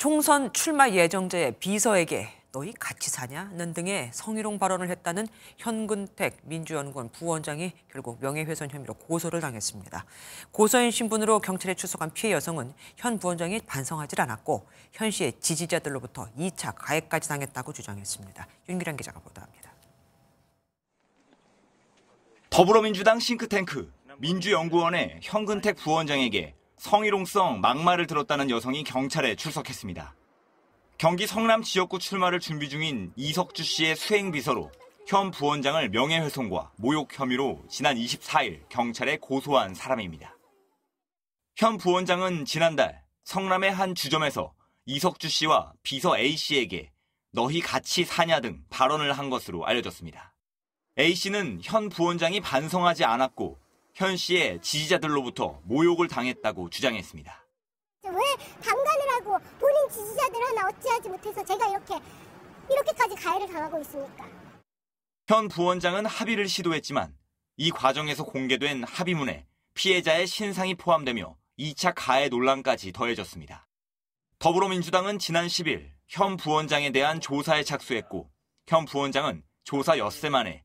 총선 출마 예정자의 비서에게 너희 같이 사냐는 등의 성희롱 발언을 했다는 현근택 민주연구원 부원장이 결국 명예훼손 혐의로 고소를 당했습니다. 고소인 신분으로 경찰에 출석한 피해 여성은 현 부원장이 반성하지 않았고 현 씨의 지지자들로부터 2차 가해까지 당했다고 주장했습니다. 윤기란 기자가 보도합니다. 더불어민주당 싱크탱크 민주연구원의 현근택 부원장에게 성희롱성 막말을 들었다는 여성이 경찰에 출석했습니다. 경기 성남 지역구 출마를 준비 중인 이석주 씨의 수행비서로 현 부원장을 명예훼손과 모욕 혐의로 지난 24일 경찰에 고소한 사람입니다. 현 부원장은 지난달 성남의 한 주점에서 이석주 씨와 비서 A 씨에게 너희 같이 사냐 등 발언을 한 것으로 알려졌습니다. A 씨는 현 부원장이 반성하지 않았고 현 씨의 지지자들로부터 모욕을 당했다고 주장했습니다. 왜 방관을 하고 본인 지지자들 하나 어찌하지 못해서 제가 이렇게 이렇게까지 가해를 당하고 있습니까? 현 부원장은 합의를 시도했지만 이 과정에서 공개된 합의문에 피해자의 신상이 포함되며 2차 가해 논란까지 더해졌습니다. 더불어민주당은 지난 10일 현 부원장에 대한 조사에 착수했고 현 부원장은 조사 엿새 만에